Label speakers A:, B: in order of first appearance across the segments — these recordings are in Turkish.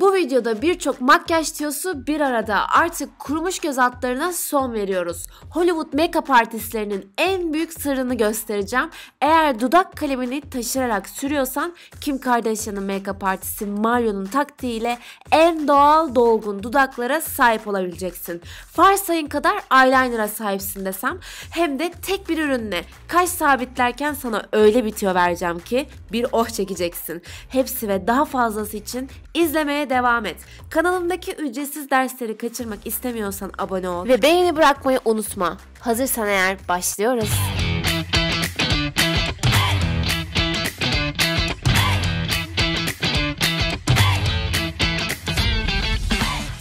A: Bu videoda birçok makyaj tiyosu bir arada artık kurumuş göz altlarına son veriyoruz. Hollywood make-up artistlerinin en büyük sırrını göstereceğim. Eğer dudak kalemini taşırarak sürüyorsan Kim Kardashian'ın make-up artisti Mario'nun taktiğiyle en doğal dolgun dudaklara sahip olabileceksin. Farsayın kadar eyeliner'a sahipsin desem hem de tek bir ürünle kaş sabitlerken sana öyle bir tüyo vereceğim ki bir oh çekeceksin. Hepsi ve daha fazlası için izlemeye devam et. Kanalımdaki ücretsiz dersleri kaçırmak istemiyorsan abone ol ve beğeni bırakmayı unutma. Hazırsan eğer başlıyoruz.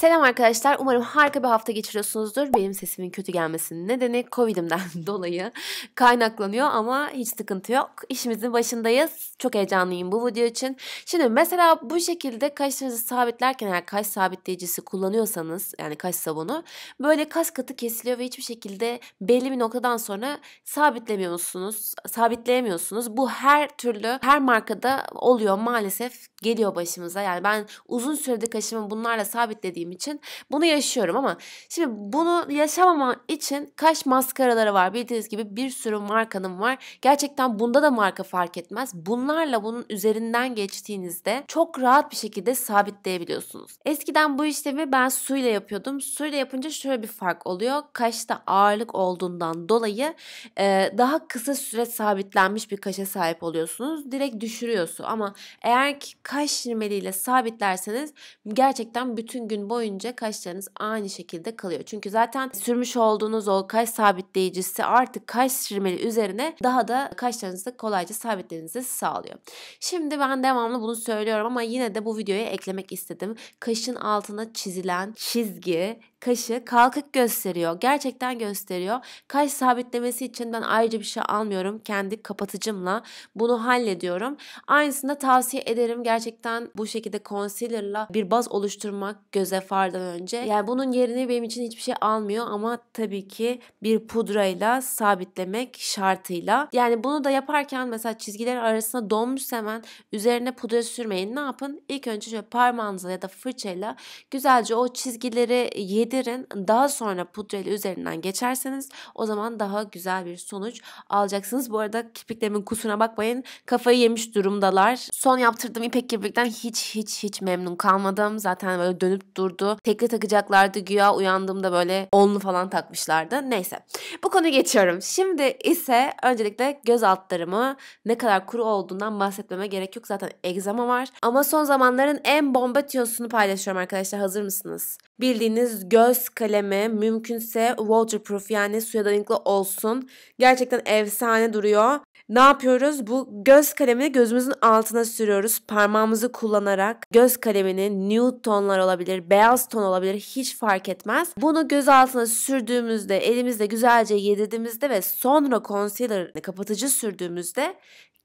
A: Selam arkadaşlar. Umarım harika bir hafta geçiriyorsunuzdur. Benim sesimin kötü gelmesinin nedeni Covid'imden dolayı kaynaklanıyor ama hiç sıkıntı yok. İşimizin başındayız. Çok heyecanlıyım bu video için. Şimdi mesela bu şekilde kaşlarınızı sabitlerken eğer kaş sabitleyicisi kullanıyorsanız yani kaş sabunu böyle kas katı kesiliyor ve hiçbir şekilde belli bir noktadan sonra sabitlemiyorsunuz. Sabitleyemiyorsunuz. Bu her türlü her markada oluyor maalesef geliyor başımıza. Yani ben uzun süredir kaşımı bunlarla sabitlediğim ettiğim için bunu yaşıyorum ama şimdi bunu yaşamama için kaş maskaraları var. Bildiğiniz gibi bir sürü markanın var. Gerçekten bunda da marka fark etmez. Bunlarla bunun üzerinden geçtiğinizde çok rahat bir şekilde sabitleyebiliyorsunuz. Eskiden bu işlemi ben suyla yapıyordum. Suyla yapınca şöyle bir fark oluyor. Kaşta ağırlık olduğundan dolayı e, daha kısa süre sabitlenmiş bir kaşa sahip oluyorsunuz. Direkt düşürüyor su ama eğer ki kaş şirmeliyle sabitlerseniz gerçekten bütün gün boyunca boyunca kaşlarınız aynı şekilde kalıyor. Çünkü zaten sürmüş olduğunuz o kaş sabitleyicisi artık kaş sürmeli üzerine daha da kaşlarınızı kolayca sabitlemenizi sağlıyor. Şimdi ben devamlı bunu söylüyorum ama yine de bu videoya eklemek istedim. Kaşın altına çizilen çizgi kaşı kalkık gösteriyor. Gerçekten gösteriyor. Kaş sabitlemesi için ben ayrıca bir şey almıyorum. Kendi kapatıcımla bunu hallediyorum. Aynısını da tavsiye ederim. Gerçekten bu şekilde concealer'la bir baz oluşturmak göze fardan önce. Yani bunun yerini benim için hiçbir şey almıyor ama tabii ki bir pudrayla sabitlemek şartıyla. Yani bunu da yaparken mesela çizgiler arasına donmuş hemen üzerine pudra sürmeyin. Ne yapın? İlk önce şöyle parmağınızla ya da fırçayla güzelce o çizgileri yedi yedirin. Daha sonra pudreli üzerinden geçerseniz o zaman daha güzel bir sonuç alacaksınız. Bu arada kirpiklerimin kusuna bakmayın. Kafayı yemiş durumdalar. Son yaptırdığım ipek kirpikten hiç hiç hiç memnun kalmadım. Zaten böyle dönüp durdu. Tekli takacaklardı güya uyandığımda böyle onlu falan takmışlardı. Neyse. Bu konuyu geçiyorum. Şimdi ise öncelikle göz altlarımı ne kadar kuru olduğundan bahsetmeme gerek yok. Zaten egzama var. Ama son zamanların en bomba tiyosunu paylaşıyorum arkadaşlar. Hazır mısınız? Bildiğiniz göz göz kalemi mümkünse waterproof yani suya dayanıklı olsun. Gerçekten efsane duruyor. Ne yapıyoruz? Bu göz kalemini gözümüzün altına sürüyoruz. Parmağımızı kullanarak göz kalemini nude tonlar olabilir, beyaz ton olabilir hiç fark etmez. Bunu göz altına sürdüğümüzde, elimizle güzelce yedirdiğimizde ve sonra concealer kapatıcı sürdüğümüzde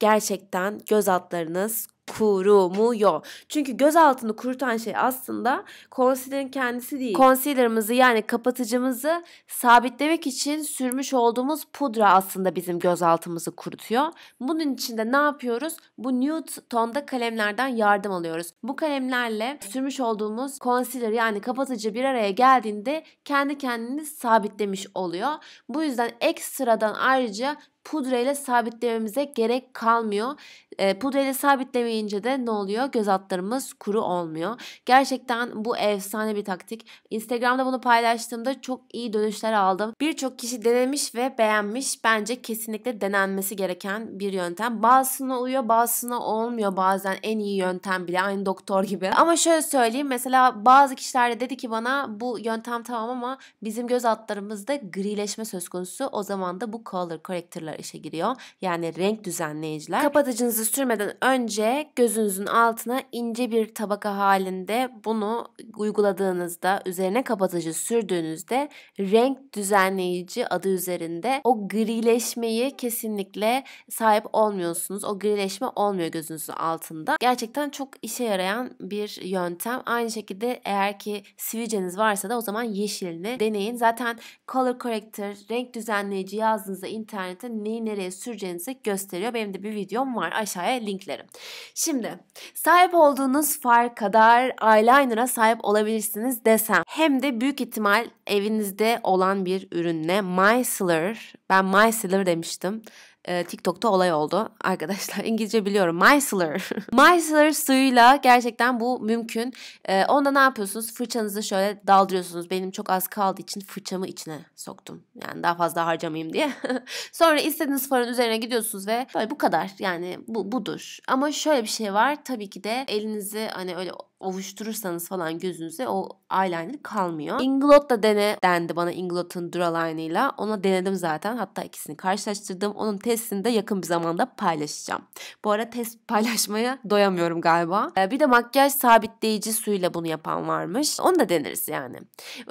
A: gerçekten göz altlarınız kurumuyor. Çünkü göz altını kurutan şey aslında concealer'ın kendisi değil. Concealer'ımızı yani kapatıcımızı sabitlemek için sürmüş olduğumuz pudra aslında bizim gözaltımızı kurutuyor. Bunun için de ne yapıyoruz? Bu nude tonda kalemlerden yardım alıyoruz. Bu kalemlerle sürmüş olduğumuz concealer yani kapatıcı bir araya geldiğinde kendi kendini sabitlemiş oluyor. Bu yüzden ekstradan ayrıca pudreyle sabitlememize gerek kalmıyor. E, ee, pudreyle sabitlemeyince de ne oluyor? Göz altlarımız kuru olmuyor. Gerçekten bu efsane bir taktik. Instagram'da bunu paylaştığımda çok iyi dönüşler aldım. Birçok kişi denemiş ve beğenmiş. Bence kesinlikle denenmesi gereken bir yöntem. Bazısına uyuyor, bazısına olmuyor bazen en iyi yöntem bile aynı doktor gibi. Ama şöyle söyleyeyim mesela bazı kişiler de dedi ki bana bu yöntem tamam ama bizim göz altlarımızda grileşme söz konusu. O zaman da bu color corrector'ları parçalar işe giriyor. Yani renk düzenleyiciler. Kapatıcınızı sürmeden önce gözünüzün altına ince bir tabaka halinde bunu uyguladığınızda üzerine kapatıcı sürdüğünüzde renk düzenleyici adı üzerinde o grileşmeyi kesinlikle sahip olmuyorsunuz. O grileşme olmuyor gözünüzün altında. Gerçekten çok işe yarayan bir yöntem. Aynı şekilde eğer ki sivilceniz varsa da o zaman yeşilini deneyin. Zaten color corrector, renk düzenleyici yazdığınızda internete neyi nereye süreceğinizi gösteriyor. Benim de bir videom var aşağıya linklerim. Şimdi sahip olduğunuz far kadar eyeliner'a sahip olabilirsiniz desem hem de büyük ihtimal evinizde olan bir ürünle micellar ben micellar demiştim e, TikTok'ta olay oldu. Arkadaşlar İngilizce biliyorum. Micellar. Micellar suyuyla gerçekten bu mümkün. E, onda ne yapıyorsunuz? Fırçanızı şöyle daldırıyorsunuz. Benim çok az kaldığı için fırçamı içine soktum. Yani daha fazla harcamayayım diye. Sonra istediğiniz farın üzerine gidiyorsunuz ve böyle bu kadar. Yani bu budur. Ama şöyle bir şey var. Tabii ki de elinizi hani öyle ovuşturursanız falan gözünüze o eyeliner kalmıyor. Inglot da dene dendi bana Inglot'un Duraline'ıyla. Ona denedim zaten. Hatta ikisini karşılaştırdım. Onun testini de yakın bir zamanda paylaşacağım. Bu ara test paylaşmaya doyamıyorum galiba. Ee, bir de makyaj sabitleyici suyla bunu yapan varmış. Onu da deneriz yani.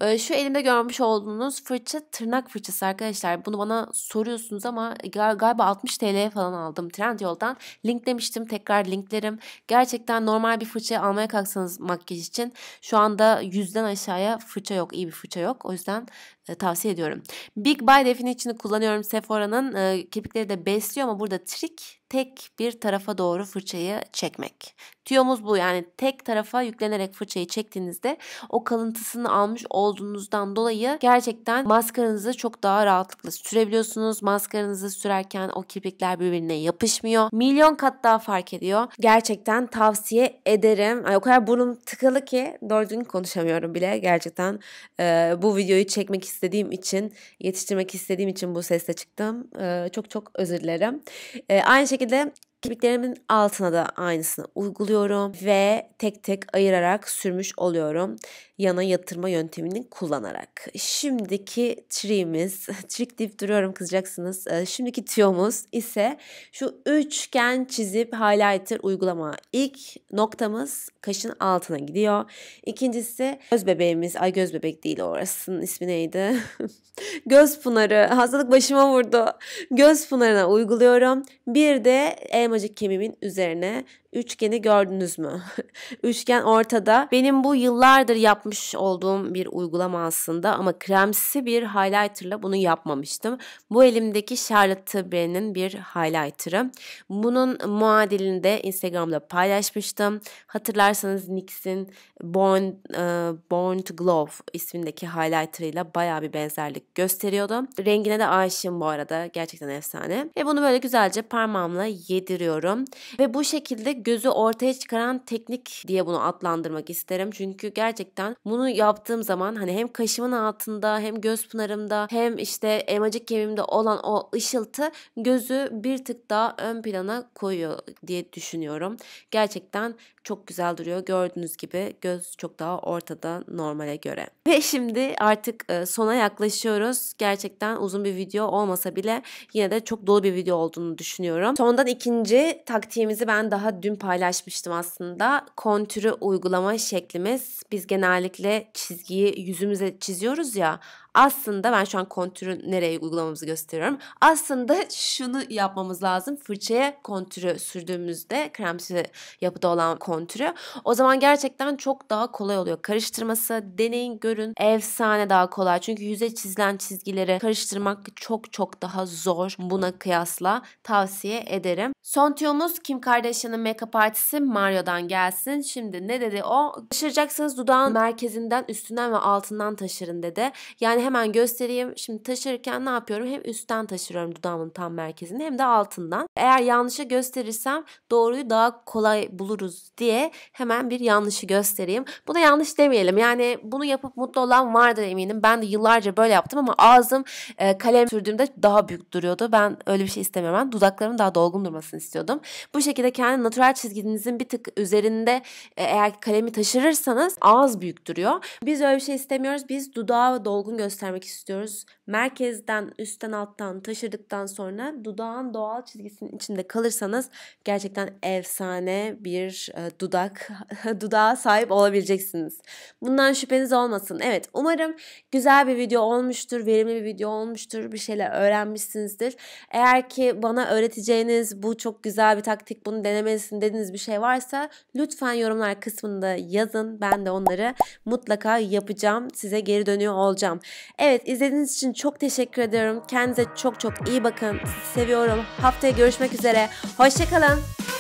A: Ee, şu elimde görmüş olduğunuz fırça tırnak fırçası arkadaşlar. Bunu bana soruyorsunuz ama galiba 60 TL falan aldım Trendyol'dan. Linklemiştim. Tekrar linklerim. Gerçekten normal bir fırça almaya kalksanız alırsanız makyaj için şu anda yüzden aşağıya fırça yok, iyi bir fırça yok. O yüzden e, tavsiye ediyorum. Big Buy Definition'ı kullanıyorum Sephora'nın. E, kirpikleri de besliyor ama burada trik tek bir tarafa doğru fırçayı çekmek. Tüyomuz bu yani tek tarafa yüklenerek fırçayı çektiğinizde o kalıntısını almış olduğunuzdan dolayı gerçekten maskaranızı çok daha rahatlıkla sürebiliyorsunuz. Maskaranızı sürerken o kirpikler birbirine yapışmıyor. Milyon kat daha fark ediyor. Gerçekten tavsiye ederim. Ay, o kadar burnum tıkalı ki doğru düzgün konuşamıyorum bile. Gerçekten e, bu videoyu çekmek istiyorum istediğim için, yetiştirmek istediğim için bu sesle çıktım. Ee, çok çok özür dilerim. Ee, aynı şekilde Kemiklerimin altına da aynısını uyguluyorum ve tek tek ayırarak sürmüş oluyorum yana yatırma yöntemini kullanarak. Şimdiki triğimiz, trik deyip duruyorum kızacaksınız. Ee, şimdiki tüyomuz ise şu üçgen çizip highlighter uygulama. İlk noktamız kaşın altına gidiyor. İkincisi göz bebeğimiz, ay göz bebek değil orasının ismi neydi? göz pınarı, hastalık başıma vurdu. Göz pınarına uyguluyorum. Bir de elma elmacık kemiğimin üzerine Üçgeni gördünüz mü? Üçgen ortada. Benim bu yıllardır yapmış olduğum bir uygulama aslında ama kremsi bir highlighterla bunu yapmamıştım. Bu elimdeki Charlotte Tilbury'nin bir highlighter'ı. Bunun muadilini de Instagram'da paylaşmıştım. Hatırlarsanız NYX'in Born, uh, Born to Glow ismindeki highlighter'ıyla baya bir benzerlik gösteriyordu. Rengine de aşığım bu arada. Gerçekten efsane. Ve bunu böyle güzelce parmağımla yediriyorum. Ve bu şekilde gözü ortaya çıkaran teknik diye bunu adlandırmak isterim. Çünkü gerçekten bunu yaptığım zaman hani hem kaşımın altında hem göz pınarımda hem işte elmacık kemiğimde olan o ışıltı gözü bir tık daha ön plana koyuyor diye düşünüyorum. Gerçekten çok güzel duruyor. Gördüğünüz gibi göz çok daha ortada normale göre. Ve şimdi artık e, sona yaklaşıyoruz. Gerçekten uzun bir video olmasa bile yine de çok dolu bir video olduğunu düşünüyorum. Sondan ikinci taktiğimizi ben daha dün dün paylaşmıştım aslında. Kontürü uygulama şeklimiz. Biz genellikle çizgiyi yüzümüze çiziyoruz ya. Aslında ben şu an kontürü nereye uygulamamızı gösteriyorum. Aslında şunu yapmamız lazım. Fırçaya kontürü sürdüğümüzde kremsi yapıda olan kontürü. O zaman gerçekten çok daha kolay oluyor. Karıştırması deneyin görün. Efsane daha kolay. Çünkü yüze çizilen çizgileri karıştırmak çok çok daha zor buna kıyasla tavsiye ederim. Son tüyomuz Kim Kardashian'ın make-up artisti Mario'dan gelsin. Şimdi ne dedi o? Taşıracaksanız dudağın merkezinden, üstünden ve altından taşırın dedi. Yani hemen göstereyim. Şimdi taşırken ne yapıyorum? Hem üstten taşırıyorum dudağımın tam merkezini hem de altından. Eğer yanlışı gösterirsem doğruyu daha kolay buluruz diye hemen bir yanlışı göstereyim. Buna yanlış demeyelim. Yani bunu yapıp mutlu olan vardır eminim. Ben de yıllarca böyle yaptım ama ağzım e, kalem sürdüğümde daha büyük duruyordu. Ben öyle bir şey istemiyorum. Ben dudaklarımın daha dolgun durmasını istiyordum. Bu şekilde kendi natural çizginizin bir tık üzerinde e, eğer kalemi taşırırsanız ağız büyük duruyor. Biz öyle bir şey istemiyoruz. Biz dudağı dolgun göster göstermek istiyoruz. Merkezden üstten alttan taşırdıktan sonra dudağın doğal çizgisinin içinde kalırsanız gerçekten efsane bir e, dudak dudağa sahip olabileceksiniz. Bundan şüpheniz olmasın. Evet umarım güzel bir video olmuştur, verimli bir video olmuştur, bir şeyler öğrenmişsinizdir. Eğer ki bana öğreteceğiniz bu çok güzel bir taktik bunu denemelisin dediğiniz bir şey varsa lütfen yorumlar kısmında yazın. Ben de onları mutlaka yapacağım. Size geri dönüyor olacağım. Evet izlediğiniz için çok teşekkür ediyorum. Kendinize çok çok iyi bakın. Sizi seviyorum. Haftaya görüşmek üzere. Hoşçakalın.